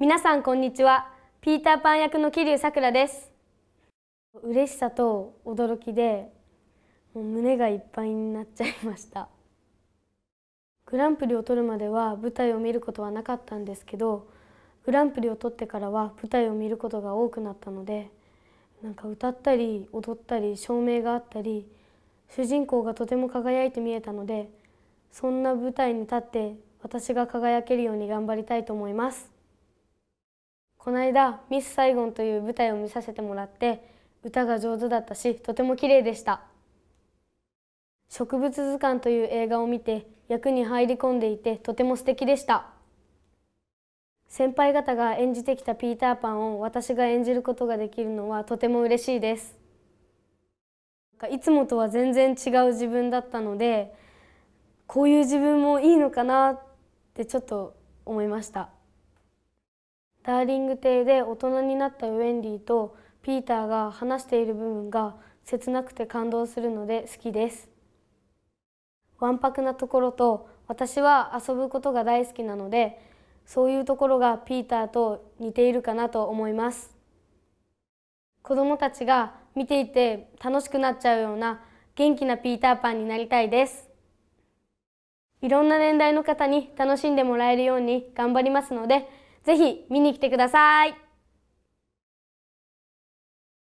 皆さんこんにちはピーターパン役の桐生さくらです嬉しさと驚きでもう胸がいっぱいになっちゃいましたグランプリを取るまでは舞台を見ることはなかったんですけどグランプリを取ってからは舞台を見ることが多くなったのでなんか歌ったり踊ったり照明があったり主人公がとても輝いて見えたのでそんな舞台に立って私が輝けるように頑張りたいと思います。この間ミス・サイゴンという舞台を見させてもらって歌が上手だったしとても綺麗でした植物図鑑という映画を見て役に入り込んでいてとても素敵でした先輩方が演じてきたピーターパンを私が演じることができるのはとても嬉しいですいつもとは全然違う自分だったのでこういう自分もいいのかなってちょっと思いましたダーリング邸で大人になったウェンディとピーターが話している部分が切なくて感動するので好きですわんぱくなところと私は遊ぶことが大好きなのでそういうところがピーターと似ているかなと思います子どもたちが見ていて楽しくなっちゃうような元気なピーターパンになりたいですいろんな年代の方に楽しんでもらえるように頑張りますのでぜひ見に来てください。